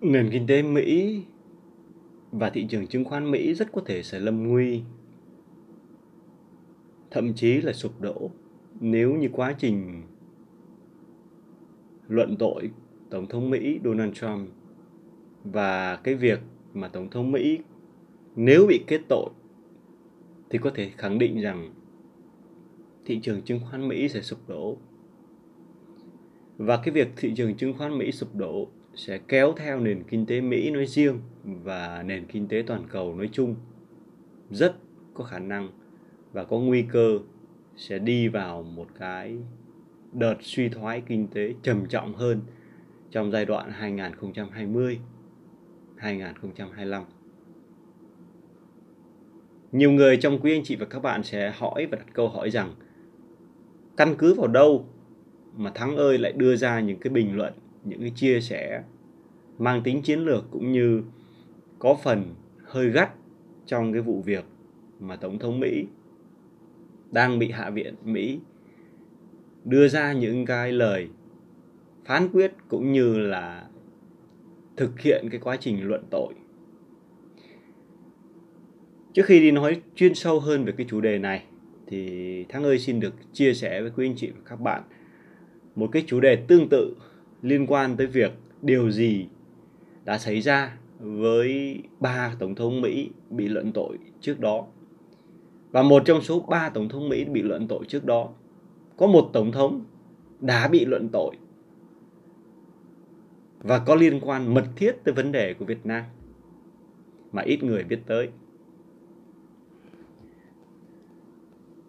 Nền kinh tế Mỹ và thị trường chứng khoán Mỹ rất có thể sẽ lâm nguy, thậm chí là sụp đổ nếu như quá trình luận tội Tổng thống Mỹ Donald Trump và cái việc mà Tổng thống Mỹ nếu bị kết tội thì có thể khẳng định rằng thị trường chứng khoán Mỹ sẽ sụp đổ. Và cái việc thị trường chứng khoán Mỹ sụp đổ sẽ kéo theo nền kinh tế Mỹ nói riêng và nền kinh tế toàn cầu nói chung rất có khả năng và có nguy cơ sẽ đi vào một cái đợt suy thoái kinh tế trầm trọng hơn trong giai đoạn 2020 2025. Nhiều người trong quý anh chị và các bạn sẽ hỏi và đặt câu hỏi rằng căn cứ vào đâu mà Thắng ơi lại đưa ra những cái bình luận những cái chia sẻ mang tính chiến lược cũng như có phần hơi gắt trong cái vụ việc mà tổng thống Mỹ đang bị hạ viện Mỹ đưa ra những cái lời phán quyết cũng như là thực hiện cái quá trình luận tội. Trước khi đi nói chuyên sâu hơn về cái chủ đề này thì Thắng ơi xin được chia sẻ với quý anh chị và các bạn một cái chủ đề tương tự liên quan tới việc điều gì đã xảy ra với ba tổng thống Mỹ bị luận tội trước đó. Và một trong số ba tổng thống Mỹ bị luận tội trước đó, có một tổng thống đã bị luận tội và có liên quan mật thiết tới vấn đề của Việt Nam mà ít người biết tới.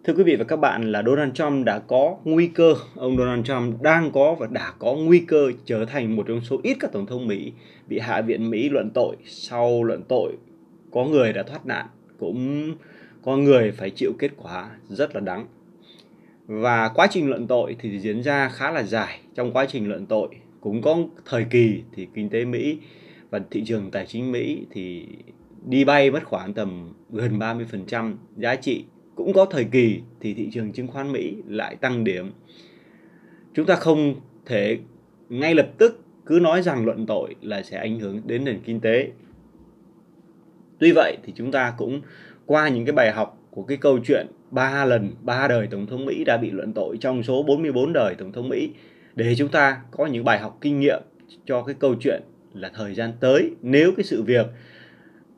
Thưa quý vị và các bạn là Donald Trump đã có nguy cơ, ông Donald Trump đang có và đã có nguy cơ trở thành một trong số ít các tổng thống Mỹ bị Hạ viện Mỹ luận tội sau luận tội có người đã thoát nạn cũng có người phải chịu kết quả rất là đắng. Và quá trình luận tội thì diễn ra khá là dài. Trong quá trình luận tội cũng có thời kỳ thì kinh tế Mỹ và thị trường tài chính Mỹ thì đi bay mất khoảng tầm gần 30% giá trị cũng có thời kỳ thì thị trường chứng khoán Mỹ lại tăng điểm. Chúng ta không thể ngay lập tức cứ nói rằng luận tội là sẽ ảnh hưởng đến nền kinh tế. Tuy vậy thì chúng ta cũng qua những cái bài học của cái câu chuyện ba lần ba đời tổng thống Mỹ đã bị luận tội trong số 44 đời tổng thống Mỹ để chúng ta có những bài học kinh nghiệm cho cái câu chuyện là thời gian tới nếu cái sự việc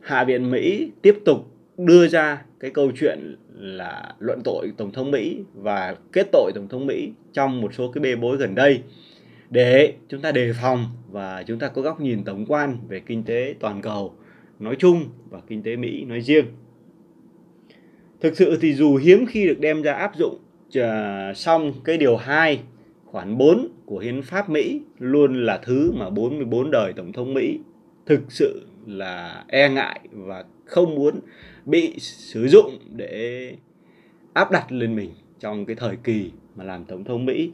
Hạ viện Mỹ tiếp tục đưa ra cái câu chuyện là luận tội tổng thống Mỹ và kết tội tổng thống Mỹ trong một số cái bê bối gần đây để chúng ta đề phòng và chúng ta có góc nhìn tổng quan về kinh tế toàn cầu nói chung và kinh tế Mỹ nói riêng. Thực sự thì dù hiếm khi được đem ra áp dụng xong cái điều 2 khoản 4 của hiến pháp Mỹ luôn là thứ mà 44 đời tổng thống Mỹ thực sự là e ngại và không muốn bị sử dụng để áp đặt lên mình trong cái thời kỳ mà làm tổng thống Mỹ.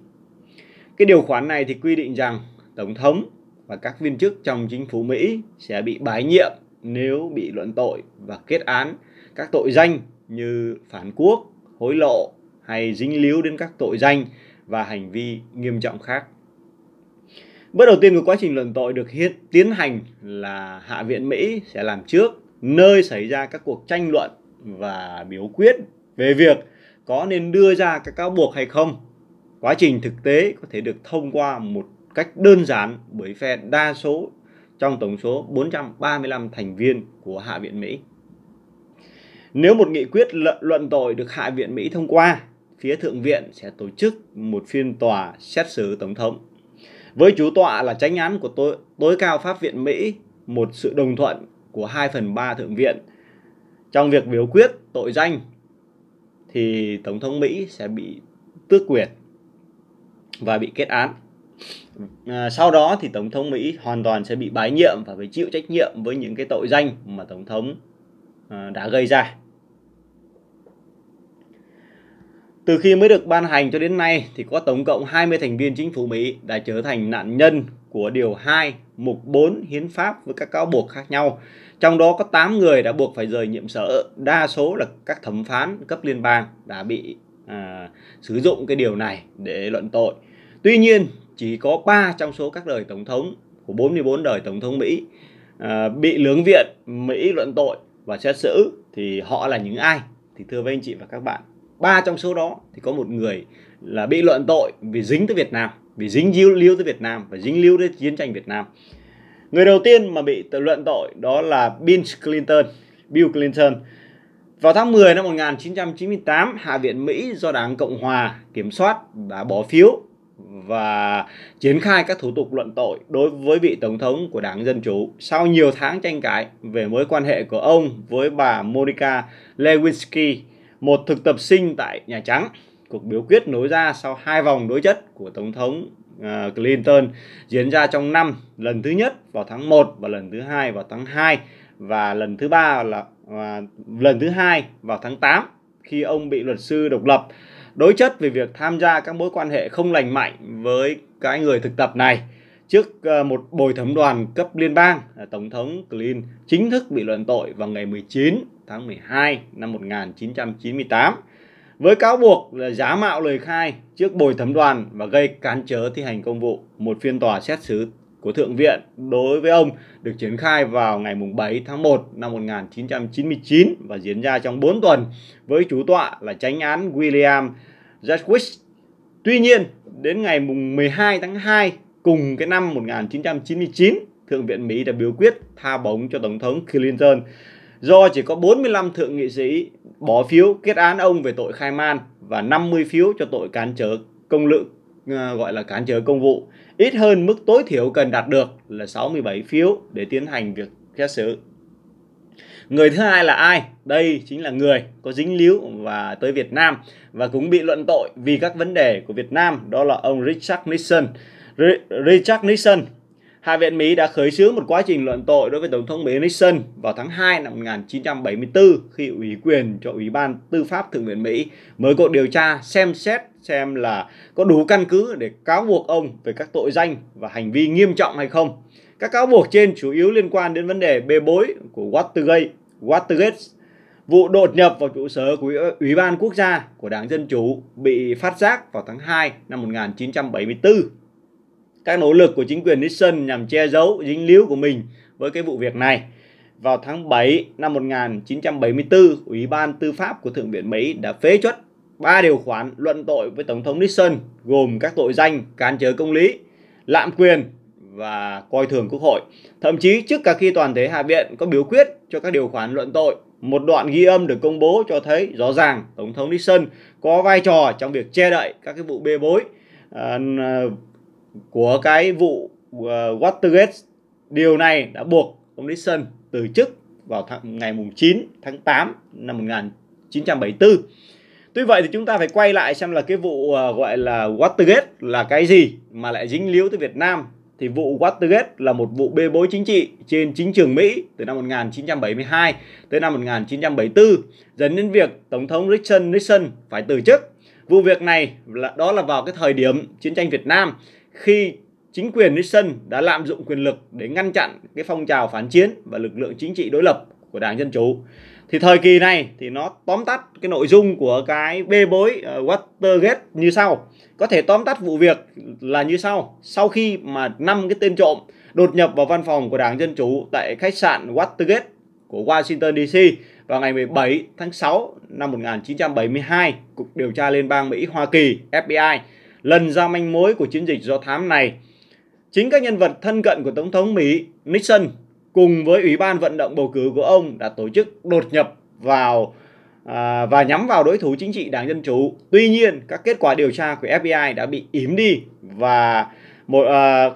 Cái điều khoản này thì quy định rằng tổng thống và các viên chức trong chính phủ Mỹ sẽ bị bãi nhiệm nếu bị luận tội và kết án các tội danh như phản quốc, hối lộ hay dính líu đến các tội danh và hành vi nghiêm trọng khác. Bước đầu tiên của quá trình luận tội được hiện tiến hành là Hạ viện Mỹ sẽ làm trước nơi xảy ra các cuộc tranh luận và biểu quyết về việc có nên đưa ra các cáo buộc hay không. Quá trình thực tế có thể được thông qua một cách đơn giản bởi phe đa số trong tổng số 435 thành viên của Hạ viện Mỹ. Nếu một nghị quyết luận tội được Hạ viện Mỹ thông qua, phía Thượng viện sẽ tổ chức một phiên tòa xét xử Tổng thống. Với chủ tọa là tránh án của tối, tối cao Pháp viện Mỹ, một sự đồng thuận của 2 phần 3 thượng viện trong việc biểu quyết tội danh thì Tổng thống Mỹ sẽ bị tước quyền và bị kết án. À, sau đó thì Tổng thống Mỹ hoàn toàn sẽ bị bái nhiệm và phải chịu trách nhiệm với những cái tội danh mà Tổng thống à, đã gây ra. Từ khi mới được ban hành cho đến nay thì có tổng cộng 20 thành viên chính phủ Mỹ đã trở thành nạn nhân của điều 2 mục 4 hiến pháp với các cáo buộc khác nhau. Trong đó có 8 người đã buộc phải rời nhiệm sở, đa số là các thẩm phán cấp liên bang đã bị à, sử dụng cái điều này để luận tội. Tuy nhiên, chỉ có 3 trong số các đời tổng thống của 44 đời tổng thống Mỹ à, bị lưỡng viện Mỹ luận tội và xét xử thì họ là những ai? Thì thưa với anh chị và các bạn, ba trong số đó thì có một người là bị luận tội vì dính tới Việt Nam bị dính lưu, lưu tới Việt Nam và dính lưu tới chiến tranh Việt Nam. Người đầu tiên mà bị luận tội đó là Bill Clinton. Bill Clinton. Vào tháng 10 năm 1998, Hạ viện Mỹ do Đảng Cộng Hòa kiểm soát đã bỏ phiếu và triển khai các thủ tục luận tội đối với vị tổng thống của Đảng Dân Chủ sau nhiều tháng tranh cãi về mối quan hệ của ông với bà Monica Lewinsky, một thực tập sinh tại Nhà Trắng cuộc biểu quyết nối ra sau hai vòng đối chất của Tổng thống à, Clinton diễn ra trong năm lần thứ nhất vào tháng 1 và lần thứ hai vào tháng 2 và lần thứ ba là uh, lần thứ hai vào tháng 8 khi ông bị luật sư độc lập đối chất về việc tham gia các mối quan hệ không lành mạnh với cái người thực tập này trước à, một bồi thẩm đoàn cấp liên bang, Tổng thống Clinton chính thức bị luận tội vào ngày 19 tháng 12 năm 1998 với cáo buộc là giả mạo lời khai trước bồi thẩm đoàn và gây cản trở thi hành công vụ. Một phiên tòa xét xử của Thượng viện đối với ông được triển khai vào ngày 7 tháng 1 năm 1999 và diễn ra trong 4 tuần với chủ tọa là tránh án William Jaskowitz. Tuy nhiên, đến ngày 12 tháng 2 cùng cái năm 1999, Thượng viện Mỹ đã biểu quyết tha bổng cho Tổng thống Clinton do chỉ có 45 thượng nghị sĩ bỏ phiếu kết án ông về tội khai man và 50 phiếu cho tội cản trở công lự ờ, gọi là cản trở công vụ, ít hơn mức tối thiểu cần đạt được là 67 phiếu để tiến hành việc xét xử. Người thứ hai là ai? Đây chính là người có dính líu và tới Việt Nam và cũng bị luận tội vì các vấn đề của Việt Nam, đó là ông Richard Nixon. Richard Nixon Hạ viện Mỹ đã khởi xướng một quá trình luận tội đối với Tổng thống Mỹ Nixon vào tháng 2 năm 1974 khi ủy quyền cho Ủy ban Tư pháp Thượng viện Mỹ mới cuộc điều tra xem xét xem là có đủ căn cứ để cáo buộc ông về các tội danh và hành vi nghiêm trọng hay không. Các cáo buộc trên chủ yếu liên quan đến vấn đề bê bối của Watergate, Watergate vụ đột nhập vào trụ sở của Ủy ban Quốc gia của Đảng Dân Chủ bị phát giác vào tháng 2 năm 1974 các nỗ lực của chính quyền Nixon nhằm che giấu dính líu của mình với cái vụ việc này. Vào tháng 7 năm 1974, Ủy ban Tư pháp của Thượng viện Mỹ đã phế chuất ba điều khoản luận tội với Tổng thống Nixon gồm các tội danh cản trở công lý, lạm quyền và coi thường quốc hội. Thậm chí trước cả khi toàn thể Hạ viện có biểu quyết cho các điều khoản luận tội, một đoạn ghi âm được công bố cho thấy rõ ràng Tổng thống Nixon có vai trò trong việc che đậy các cái vụ bê bối ờ, của cái vụ uh, Watergate điều này đã buộc ông Nixon từ chức vào tháng, ngày mùng 9 tháng 8 năm 1974 Tuy vậy thì chúng ta phải quay lại xem là cái vụ uh, gọi là Watergate là cái gì mà lại dính líu tới Việt Nam thì vụ Watergate là một vụ bê bối chính trị trên chính trường Mỹ từ năm 1972 tới năm 1974 dẫn đến việc Tổng thống Richard Nixon phải từ chức. Vụ việc này là đó là vào cái thời điểm chiến tranh Việt Nam khi chính quyền nước sân đã lạm dụng quyền lực để ngăn chặn cái phong trào phản chiến và lực lượng chính trị đối lập của Đảng Dân Chủ. Thì thời kỳ này thì nó tóm tắt cái nội dung của cái bê bối ờ, Watergate như sau. Có thể tóm tắt vụ việc là như sau. Sau khi mà năm cái tên trộm đột nhập vào văn phòng của Đảng Dân Chủ tại khách sạn Watergate của Washington DC vào ngày 17 tháng 6 năm 1972, Cục Điều tra Liên bang Mỹ Hoa Kỳ FBI lần ra manh mối của chiến dịch do thám này. Chính các nhân vật thân cận của Tổng thống Mỹ Nixon cùng với Ủy ban vận động bầu cử của ông đã tổ chức đột nhập vào à, và nhắm vào đối thủ chính trị Đảng Dân Chủ. Tuy nhiên, các kết quả điều tra của FBI đã bị yếm đi và một à,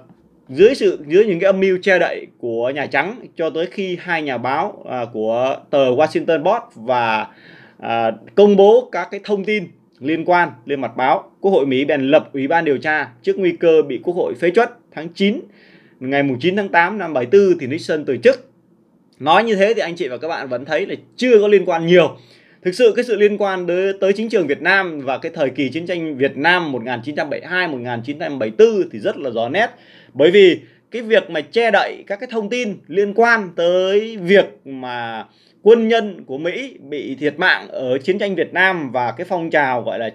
dưới sự dưới những cái âm mưu che đậy của Nhà Trắng cho tới khi hai nhà báo à, của tờ Washington Post và à, công bố các cái thông tin liên quan lên mặt báo, Quốc hội Mỹ bèn lập Ủy ban điều tra trước nguy cơ bị Quốc hội phế chuất tháng 9. Ngày 9 tháng 8 năm 74 thì Nixon từ chức. Nói như thế thì anh chị và các bạn vẫn thấy là chưa có liên quan nhiều. Thực sự cái sự liên quan tới, tới chính trường Việt Nam và cái thời kỳ chiến tranh Việt Nam 1972-1974 thì rất là rõ nét. Bởi vì cái việc mà che đậy các cái thông tin liên quan tới việc mà quân nhân của Mỹ bị thiệt mạng ở chiến tranh Việt Nam và cái phong trào gọi là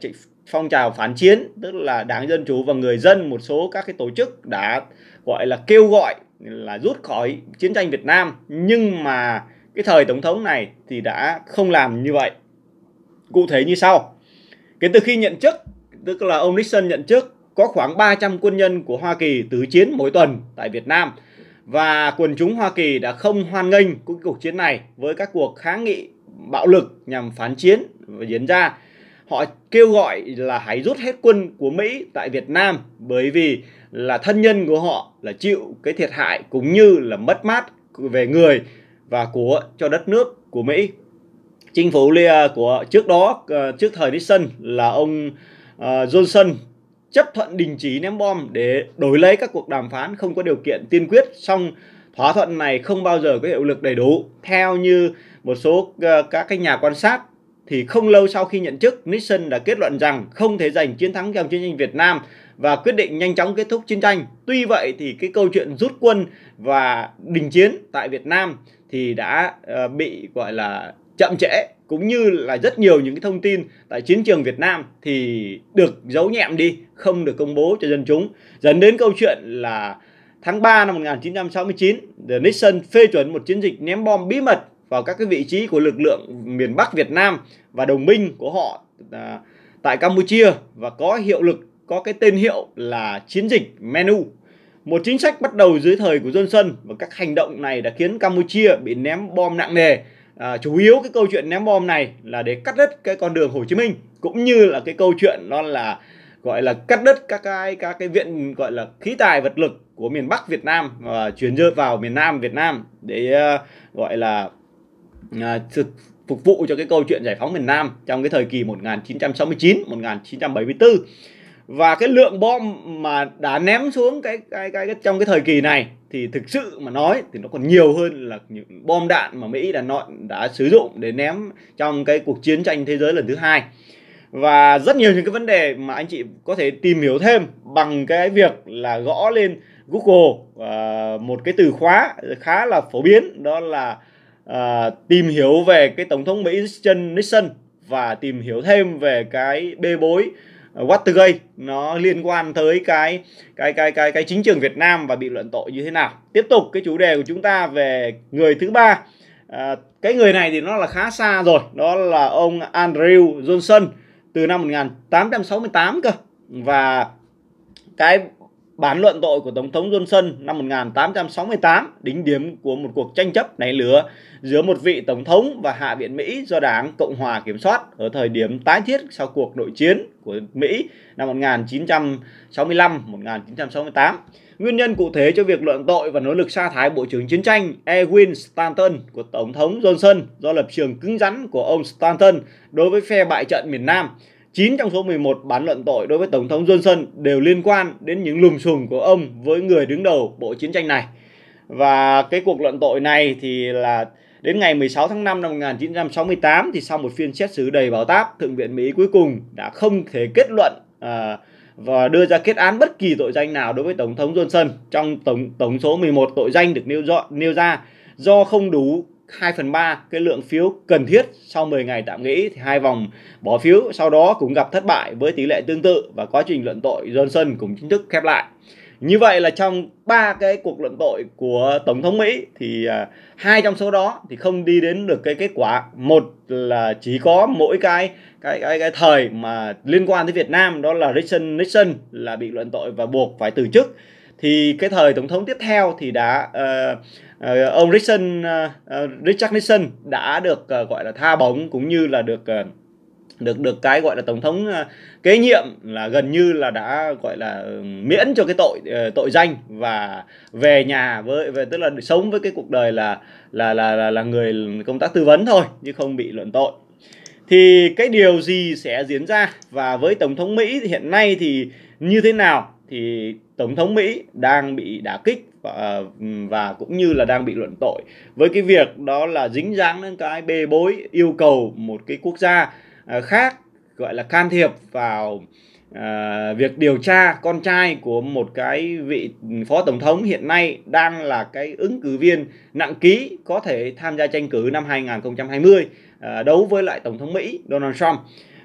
phong trào phản chiến tức là Đảng Dân Chủ và người dân một số các cái tổ chức đã gọi là kêu gọi là rút khỏi chiến tranh Việt Nam nhưng mà cái thời tổng thống này thì đã không làm như vậy cụ thể như sau kể từ khi nhận chức tức là ông Nixon nhận chức có khoảng 300 quân nhân của Hoa Kỳ tứ chiến mỗi tuần tại Việt Nam và quần chúng Hoa Kỳ đã không hoan nghênh cuộc chiến này với các cuộc kháng nghị bạo lực nhằm phán chiến và diễn ra. Họ kêu gọi là hãy rút hết quân của Mỹ tại Việt Nam bởi vì là thân nhân của họ là chịu cái thiệt hại cũng như là mất mát về người và của cho đất nước của Mỹ. Chính phủ của trước đó ờ, trước thời Nixon là ông ờ, Johnson chấp thuận đình chỉ ném bom để đổi lấy các cuộc đàm phán không có điều kiện tiên quyết song thỏa thuận này không bao giờ có hiệu lực đầy đủ theo như một số ờ, các cái nhà quan sát thì không lâu sau khi nhận chức Nixon đã kết luận rằng không thể giành chiến thắng trong chiến tranh Việt Nam và quyết định nhanh chóng kết thúc chiến tranh tuy vậy thì cái câu chuyện rút quân và đình chiến tại Việt Nam thì đã ờ, bị gọi là chậm trễ cũng như là rất nhiều những cái thông tin tại chiến trường Việt Nam thì được giấu nhẹm đi, không được công bố cho dân chúng. Dẫn đến câu chuyện là tháng 3 năm 1969, The Nixon phê chuẩn một chiến dịch ném bom bí mật vào các cái vị trí của lực lượng miền Bắc Việt Nam và đồng minh của họ à, tại Campuchia và có hiệu lực có cái tên hiệu là chiến dịch Menu. Một chính sách bắt đầu dưới thời của Johnson và các hành động này đã khiến Campuchia bị ném bom nặng nề à, chủ yếu cái câu chuyện ném bom này là để cắt đứt cái con đường Hồ Chí Minh cũng như là cái câu chuyện đó là gọi là cắt đứt các cái các cái viện gọi là khí tài vật lực của miền Bắc Việt Nam và chuyển dơ vào miền Nam Việt Nam để uh, gọi là uh, phục vụ cho cái câu chuyện giải phóng miền Nam trong cái thời kỳ 1969 1974 và cái lượng bom mà đã ném xuống cái cái cái, cái trong cái thời kỳ này thì thực sự mà nói thì nó còn nhiều hơn là những bom đạn mà Mỹ đã nội đã sử dụng để ném trong cái cuộc chiến tranh thế giới lần thứ hai và rất nhiều những cái vấn đề mà anh chị có thể tìm hiểu thêm bằng cái việc là gõ lên Google uh, một cái từ khóa khá là phổ biến đó là uh, tìm hiểu về cái tổng thống Mỹ Nixon và tìm hiểu thêm về cái bê bối Ờ, Watergate nó liên quan tới cái cái cái cái cái chính trường Việt Nam và bị luận tội như thế nào. Tiếp tục cái chủ đề của chúng ta về người thứ ba. À, cái người này thì nó là khá xa rồi, đó là ông Andrew Johnson từ năm 1868 cơ. Và cái Bản luận tội của Tổng thống Johnson năm 1868 đính điểm của một cuộc tranh chấp nảy lửa giữa một vị Tổng thống và Hạ viện Mỹ do Đảng Cộng hòa kiểm soát ở thời điểm tái thiết sau cuộc nội chiến của Mỹ năm 1965-1968. Nguyên nhân cụ thể cho việc luận tội và nỗ lực sa thải Bộ trưởng Chiến tranh Edwin Stanton của Tổng thống Johnson do lập trường cứng rắn của ông Stanton đối với phe bại trận miền Nam – 9 trong số 11 bản luận tội đối với Tổng thống Johnson đều liên quan đến những lùm xùm của ông với người đứng đầu bộ chiến tranh này. Và cái cuộc luận tội này thì là đến ngày 16 tháng 5 năm 1968 thì sau một phiên xét xử đầy bảo táp, Thượng viện Mỹ cuối cùng đã không thể kết luận à, và đưa ra kết án bất kỳ tội danh nào đối với Tổng thống Johnson trong tổng tổng số 11 tội danh được nêu, rõ, nêu ra do không đủ 2 phần 3 cái lượng phiếu cần thiết sau 10 ngày tạm nghỉ thì hai vòng bỏ phiếu sau đó cũng gặp thất bại với tỷ lệ tương tự và quá trình luận tội Johnson cũng chính thức khép lại. Như vậy là trong ba cái cuộc luận tội của tổng thống Mỹ thì à, hai trong số đó thì không đi đến được cái kết quả. Một là chỉ có mỗi cái cái cái, cái thời mà liên quan tới Việt Nam đó là Nixon Nixon là bị luận tội và buộc phải từ chức. Thì cái thời tổng thống tiếp theo thì đã uh, Ờ, ông Richardson uh, ờ, ờ, Richard Nixon đã được uh, gọi là tha bóng cũng như là được uh, được được cái gọi là tổng thống kế nhiệm là gần như là đã gọi là ừ, miễn cho cái tội tội danh và về nhà với về tức là sống với cái cuộc đời là là là là, là người công tác tư vấn thôi chứ không bị luận tội thì cái điều gì sẽ diễn ra và với tổng thống Mỹ hiện nay thì như thế nào thì tổng thống Mỹ đang bị đả kích và, à, và cũng như là đang bị luận tội với cái việc đó là dính dáng đến cái bê bối yêu cầu một cái quốc gia à, khác gọi là can thiệp vào à, việc điều tra con trai của một cái vị phó tổng thống hiện nay đang là cái ứng cử viên nặng ký có thể tham gia tranh cử năm 2020 à, đấu với lại tổng thống Mỹ Donald Trump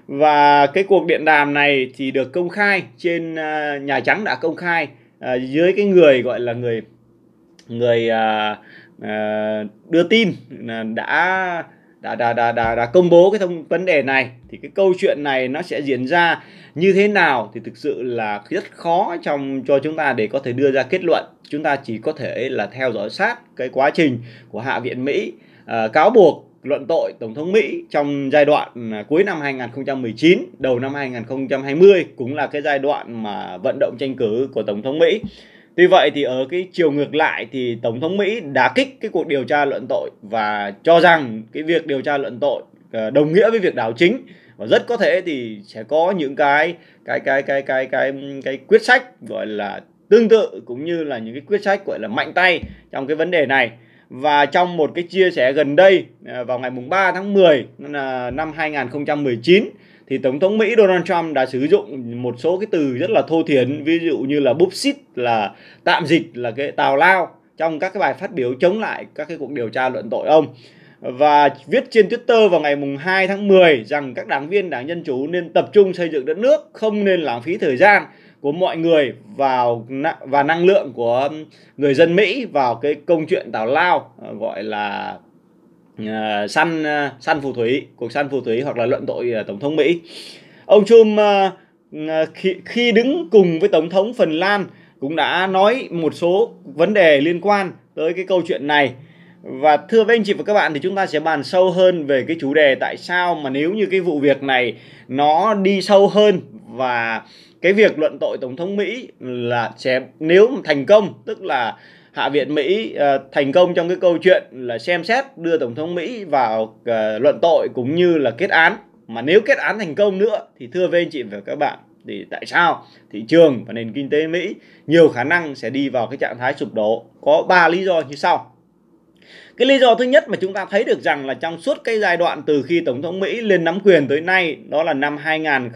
và cái cuộc điện đàm này thì được công khai trên à, Nhà Trắng đã công khai à, dưới cái người gọi là người người à, à, đưa tin đã đã, đã đã đã đã công bố cái thông vấn đề này thì cái câu chuyện này nó sẽ diễn ra như thế nào thì thực sự là rất khó trong cho chúng ta để có thể đưa ra kết luận chúng ta chỉ có thể là theo dõi sát cái quá trình của hạ viện mỹ à, cáo buộc luận tội Tổng thống Mỹ trong giai đoạn à, cuối năm 2019, đầu năm 2020 cũng là cái giai đoạn mà vận động tranh cử của Tổng thống Mỹ. Tuy vậy thì ở cái chiều ngược lại thì Tổng thống Mỹ đã kích cái cuộc điều tra luận tội và cho rằng cái việc điều tra luận tội à, đồng nghĩa với việc đảo chính và rất có thể thì sẽ có những cái cái cái cái cái cái cái, cái quyết sách gọi là tương tự cũng như là những cái quyết sách gọi là mạnh tay trong cái vấn đề này và trong một cái chia sẻ gần đây à, vào ngày mùng 3 tháng 10 à, năm 2019 thì tổng thống Mỹ Donald Trump đã sử dụng một số cái từ rất là thô thiển ví dụ như là xít là tạm dịch là cái tào lao trong các cái bài phát biểu chống lại các cái cuộc điều tra luận tội ông và viết trên Twitter vào ngày mùng 2 tháng 10 rằng các đảng viên Đảng Dân Chủ nên tập trung xây dựng đất nước, không nên lãng phí thời gian của mọi người vào và năng lượng của người dân Mỹ vào cái công chuyện tào lao ờ, gọi là uh, săn uh, săn phù thủy cuộc săn phù thủy hoặc là luận tội uh, tổng thống Mỹ ông Trump uh, khi, khi đứng cùng với tổng thống Phần Lan cũng đã nói một số vấn đề liên quan tới cái câu chuyện này và thưa với anh chị và các bạn thì chúng ta sẽ bàn sâu hơn về cái chủ đề tại sao mà nếu như cái vụ việc này nó đi sâu hơn và cái việc luận tội tổng thống Mỹ là sẽ nếu thành công tức là Hạ viện Mỹ uh, thành công trong cái câu chuyện là xem xét đưa tổng thống Mỹ vào uh, luận tội cũng như là kết án mà nếu kết án thành công nữa thì thưa với anh chị và các bạn thì tại sao thị trường và nền kinh tế Mỹ nhiều khả năng sẽ đi vào cái trạng thái sụp đổ có 3 lý do như sau cái lý do thứ nhất mà chúng ta thấy được rằng là trong suốt cái giai đoạn từ khi tổng thống Mỹ lên nắm quyền tới nay đó là năm 2000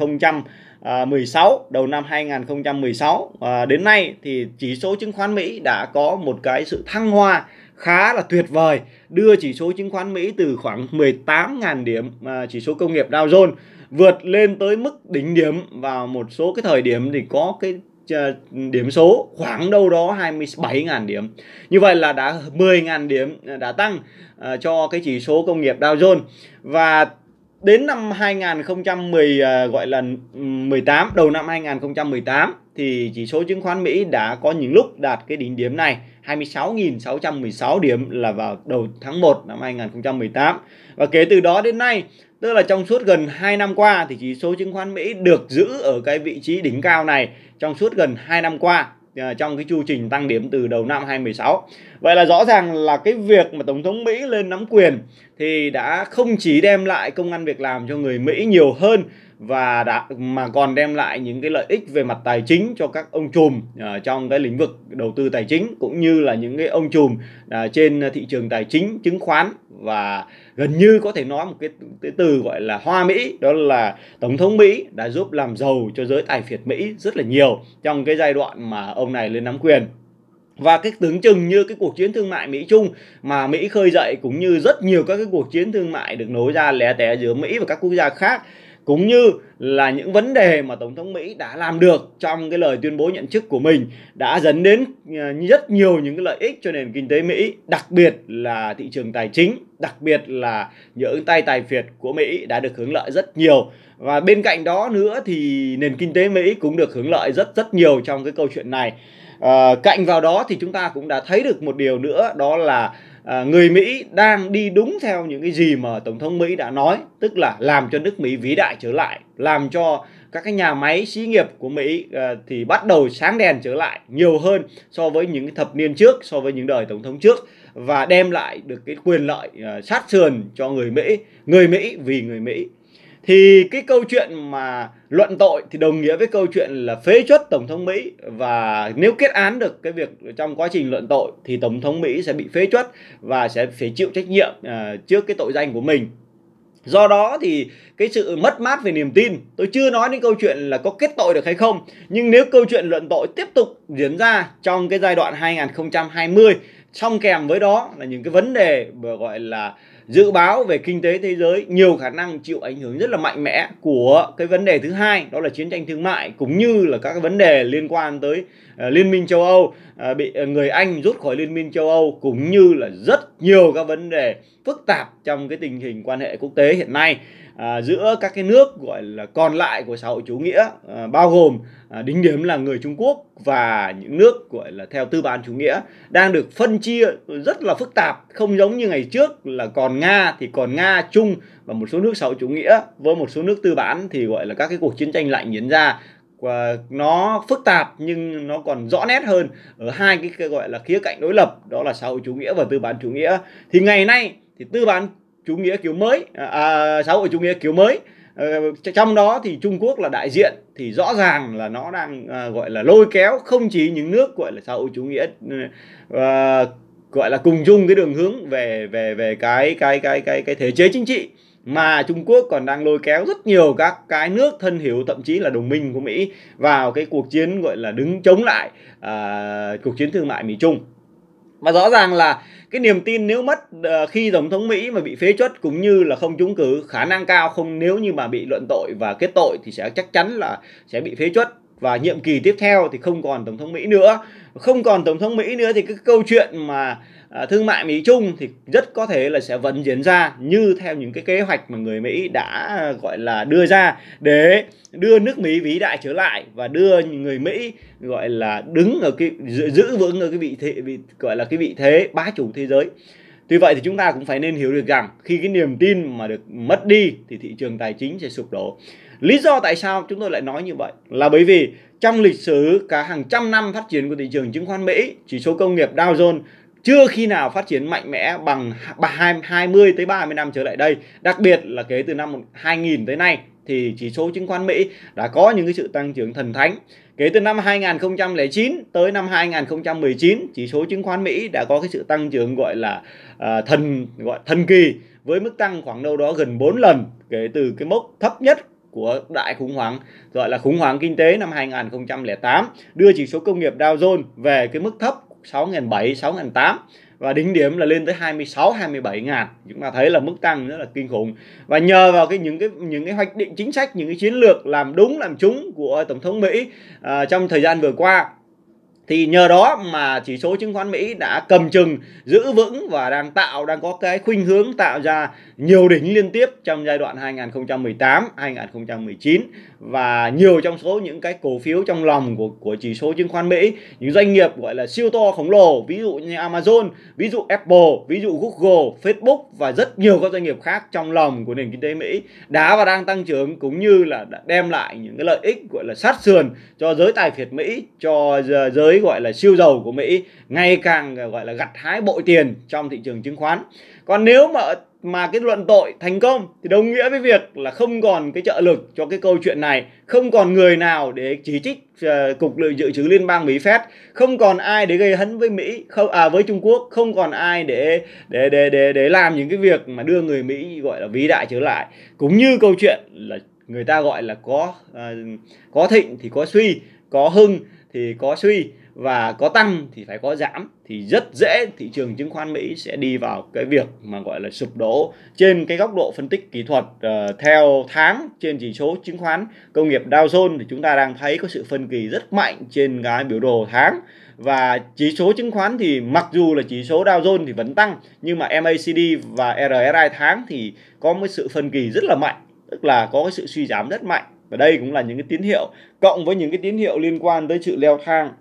16 à, đầu năm 2016 à, đến nay thì chỉ số chứng khoán Mỹ đã có một cái sự thăng hoa khá là tuyệt vời đưa chỉ số chứng khoán Mỹ từ khoảng 18.000 điểm à, chỉ số công nghiệp Dow Jones vượt lên tới mức đỉnh điểm vào một số cái thời điểm thì có cái à, điểm số khoảng đâu đó 27.000 điểm. Như vậy là đã 10.000 điểm đã tăng à, cho cái chỉ số công nghiệp Dow Jones và đến năm 2010 à, gọi là 18 đầu năm 2018 thì chỉ số chứng khoán Mỹ đã có những lúc đạt cái đỉnh điểm này 26.616 điểm là vào đầu tháng 1 năm 2018 và kể từ đó đến nay tức là trong suốt gần 2 năm qua thì chỉ số chứng khoán Mỹ được giữ ở cái vị trí đỉnh cao này trong suốt gần 2 năm qua À, trong cái chu trình tăng điểm từ đầu năm 2016. Vậy là rõ ràng là cái việc mà Tổng thống Mỹ lên nắm quyền thì đã không chỉ đem lại công ăn việc làm cho người Mỹ nhiều hơn và đã mà còn đem lại những cái lợi ích về mặt tài chính cho các ông chùm uh, trong cái lĩnh vực đầu tư tài chính cũng như là những cái ông chùm uh, trên thị trường tài chính chứng khoán và gần như có thể nói một cái, cái từ gọi là hoa Mỹ đó là tổng thống Mỹ đã giúp làm giàu cho giới tài phiệt Mỹ rất là nhiều trong cái giai đoạn mà ông này lên nắm quyền và cái tướng chừng như cái cuộc chiến thương mại Mỹ Trung mà Mỹ khơi dậy cũng như rất nhiều các cái cuộc chiến thương mại được nối ra lẻ tẻ giữa Mỹ và các quốc gia khác cũng như là những vấn đề mà tổng thống Mỹ đã làm được trong cái lời tuyên bố nhận chức của mình đã dẫn đến à, rất nhiều những cái lợi ích cho nền kinh tế Mỹ, đặc biệt là thị trường tài chính, đặc biệt là những tay tài phiệt của Mỹ đã được hưởng lợi rất nhiều. Và bên cạnh đó nữa thì nền kinh tế Mỹ cũng được hưởng lợi rất rất nhiều trong cái câu chuyện này. À, cạnh vào đó thì chúng ta cũng đã thấy được một điều nữa đó là à, người Mỹ đang đi đúng theo những cái gì mà tổng thống Mỹ đã nói, tức là làm cho nước Mỹ vĩ đại trở lại, làm cho các cái nhà máy xí nghiệp của Mỹ à, thì bắt đầu sáng đèn trở lại nhiều hơn so với những thập niên trước, so với những đời tổng thống trước và đem lại được cái quyền lợi à, sát sườn cho người Mỹ, người Mỹ vì người Mỹ thì cái câu chuyện mà luận tội thì đồng nghĩa với câu chuyện là phế chuất tổng thống Mỹ và nếu kết án được cái việc trong quá trình luận tội thì tổng thống Mỹ sẽ bị phế chuất và sẽ phải chịu trách nhiệm uh, trước cái tội danh của mình. Do đó thì cái sự mất mát về niềm tin, tôi chưa nói đến câu chuyện là có kết tội được hay không, nhưng nếu câu chuyện luận tội tiếp tục diễn ra trong cái giai đoạn 2020 song kèm với đó là những cái vấn đề gọi là dự báo về kinh tế thế giới nhiều khả năng chịu ảnh hưởng rất là mạnh mẽ của cái vấn đề thứ hai đó là chiến tranh thương mại cũng như là các cái vấn đề liên quan tới Ờ, Liên minh châu Âu ờ, bị ờ, người Anh rút khỏi Liên minh châu Âu cũng như là rất nhiều các vấn đề phức tạp trong cái tình hình quan hệ quốc tế hiện nay à, giữa các cái nước gọi là còn lại của xã hội chủ nghĩa à, bao gồm à, đính điểm là người Trung Quốc và những nước gọi là theo tư bản chủ nghĩa đang được phân chia rất là phức tạp không giống như ngày trước là còn Nga thì còn Nga chung và một số nước xã hội chủ nghĩa với một số nước tư bản thì gọi là các cái cuộc chiến tranh lạnh diễn ra Ờ, nó phức tạp nhưng nó còn rõ nét hơn ở hai cái, cái gọi là khía cạnh đối lập đó là xã hội chủ nghĩa và tư bản chủ nghĩa thì ngày nay thì tư bản chủ nghĩa kiểu mới à, à xã hội chủ nghĩa kiểu mới à, trong đó thì Trung Quốc là đại diện thì rõ ràng là nó đang à, gọi là lôi kéo không chỉ những nước gọi là xã hội chủ nghĩa à, gọi là cùng chung cái đường hướng về về về cái cái cái cái, cái thể chế chính trị mà Trung Quốc còn đang lôi kéo rất nhiều các cái nước thân hiểu thậm chí là đồng minh của Mỹ vào cái cuộc chiến gọi là đứng chống lại à, cuộc chiến thương mại Mỹ Trung và rõ ràng là cái niềm tin nếu mất ờ, khi tổng thống Mỹ mà bị phế chuất cũng như là không trúng cử khả năng cao không nếu như mà bị luận tội và kết tội thì sẽ chắc chắn là sẽ bị phế chuất và nhiệm kỳ tiếp theo thì không còn tổng thống Mỹ nữa không còn tổng thống Mỹ nữa thì cái câu chuyện mà À, thương mại Mỹ Trung thì rất có thể là sẽ vẫn diễn ra như theo những cái kế hoạch mà người Mỹ đã à, gọi là đưa ra để đưa nước Mỹ vĩ đại trở lại và đưa người Mỹ gọi là đứng ở cái giữ, giữ vững ở cái vị thế vị, gọi là cái vị thế bá chủ thế giới. Tuy vậy thì chúng ta cũng phải nên hiểu được rằng khi cái niềm tin mà được mất đi thì thị trường tài chính sẽ sụp đổ. Lý do tại sao chúng tôi lại nói như vậy là bởi vì trong lịch sử cả hàng trăm năm phát triển của thị trường chứng khoán Mỹ, chỉ số công nghiệp Dow Jones chưa khi nào phát triển mạnh mẽ bằng 20 tới 30 năm trở lại đây. Đặc biệt là kể từ năm 2000 tới nay thì chỉ số chứng khoán Mỹ đã có những cái sự tăng trưởng thần thánh. Kể từ năm 2009 tới năm 2019, chỉ số chứng khoán Mỹ đã có cái sự tăng trưởng gọi là uh, thần gọi thần kỳ với mức tăng khoảng đâu đó gần 4 lần kể từ cái mốc thấp nhất của đại khủng hoảng gọi là khủng hoảng kinh tế năm 2008 đưa chỉ số công nghiệp Dow Jones về cái mức thấp 6.700, 6.800 và đỉnh điểm là lên tới 26 27 ngàn chúng ta thấy là mức tăng rất là kinh khủng và nhờ vào cái những cái những cái hoạch định chính sách những cái chiến lược làm đúng làm trúng của tổng thống Mỹ uh, trong thời gian vừa qua thì nhờ đó mà chỉ số chứng khoán Mỹ đã cầm chừng giữ vững và đang tạo đang có cái khuynh hướng tạo ra nhiều đỉnh liên tiếp trong giai đoạn 2018 2019 và nhiều trong số những cái cổ phiếu trong lòng của của chỉ số chứng khoán Mỹ những doanh nghiệp gọi là siêu to khổng lồ ví dụ như Amazon ví dụ Apple ví dụ Google Facebook và rất nhiều các doanh nghiệp khác trong lòng của nền kinh tế Mỹ đã và đang tăng trưởng cũng như là đã đem lại những cái lợi ích gọi là sát sườn cho giới tài phiệt Mỹ cho giới gọi là siêu giàu của Mỹ ngày càng gọi là gặt hái bội tiền trong thị trường chứng khoán. Còn nếu mà mà cái luận tội thành công thì đồng nghĩa với việc là không còn cái trợ lực cho cái câu chuyện này, không còn người nào để chỉ trích ờ, cục dự dự trữ liên bang Mỹ Fed, không còn ai để gây hấn với Mỹ, không à với Trung Quốc, không còn ai để để để để để làm những cái việc mà đưa người Mỹ gọi là vĩ đại trở lại. Cũng như câu chuyện là người ta gọi là có uh, có thịnh thì có suy, có hưng thì có suy và có tăng thì phải có giảm thì rất dễ thị trường chứng khoán Mỹ sẽ đi vào cái việc mà gọi là sụp đổ trên cái góc độ phân tích kỹ thuật uh, theo tháng trên chỉ số chứng khoán công nghiệp Dow Jones thì chúng ta đang thấy có sự phân kỳ rất mạnh trên cái biểu đồ tháng và chỉ số chứng khoán thì mặc dù là chỉ số Dow Jones thì vẫn tăng nhưng mà MACD và RSI tháng thì có một sự phân kỳ rất là mạnh tức là có cái sự suy giảm rất mạnh và đây cũng là những cái tín hiệu cộng với những cái tín hiệu liên quan tới sự leo thang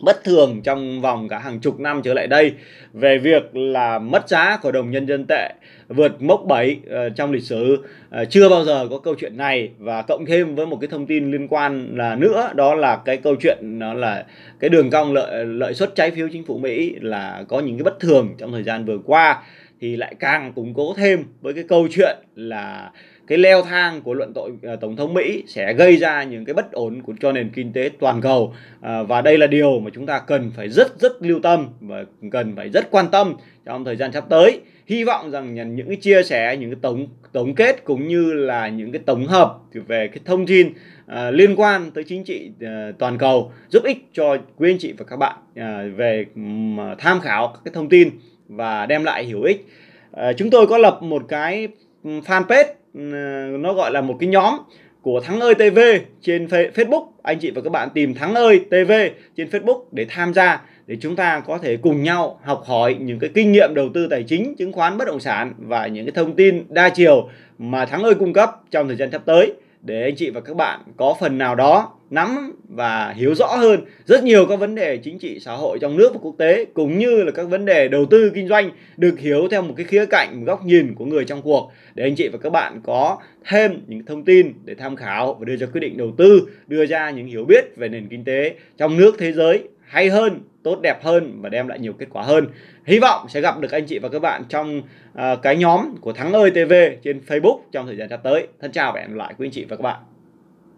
bất thường trong vòng cả hàng chục năm trở lại đây về việc là mất giá của đồng nhân dân tệ vượt mốc 7 ờ, trong lịch sử ờ, chưa bao giờ có câu chuyện này và cộng thêm với một cái thông tin liên quan là nữa đó là cái câu chuyện nó là cái đường cong lợi lợi suất trái phiếu chính phủ Mỹ là có những cái bất thường trong thời gian vừa qua thì lại càng củng cố thêm với cái câu chuyện là cái leo thang của luận tội ờ, tổng thống Mỹ sẽ gây ra những cái bất ổn của cho nền kinh tế toàn cầu à, và đây là điều mà chúng ta cần phải rất rất lưu tâm và cần phải rất quan tâm trong thời gian sắp tới hy vọng rằng những cái chia sẻ những cái tổng tổng kết cũng như là những cái tổng hợp về cái thông tin à, liên quan tới chính trị à, toàn cầu giúp ích cho quý anh chị và các bạn à, về mà tham khảo các cái thông tin và đem lại hữu ích à, chúng tôi có lập một cái fanpage Ờ, nó gọi là một cái nhóm của Thắng ơi TV trên Facebook. Anh chị và các bạn tìm Thắng ơi TV trên Facebook để tham gia để chúng ta có thể cùng nhau học hỏi những cái kinh nghiệm đầu tư tài chính, chứng khoán, bất động sản và những cái thông tin đa chiều mà Thắng ơi cung cấp trong thời gian sắp tới để anh chị và các bạn có phần nào đó nắm và hiểu rõ hơn rất nhiều các vấn đề chính trị xã hội trong nước và quốc tế cũng như là các vấn đề đầu tư kinh doanh được hiểu theo một cái khía cạnh một góc nhìn của người trong cuộc để anh chị và các bạn có thêm những thông tin để tham khảo và đưa ra quyết định đầu tư đưa ra những hiểu biết về nền kinh tế trong nước thế giới hay hơn tốt đẹp hơn và đem lại nhiều kết quả hơn hy vọng sẽ gặp được anh chị và các bạn trong uh, cái nhóm của thắng ơi tv trên facebook trong thời gian sắp tới thân chào và hẹn gặp lại quý anh chị và các bạn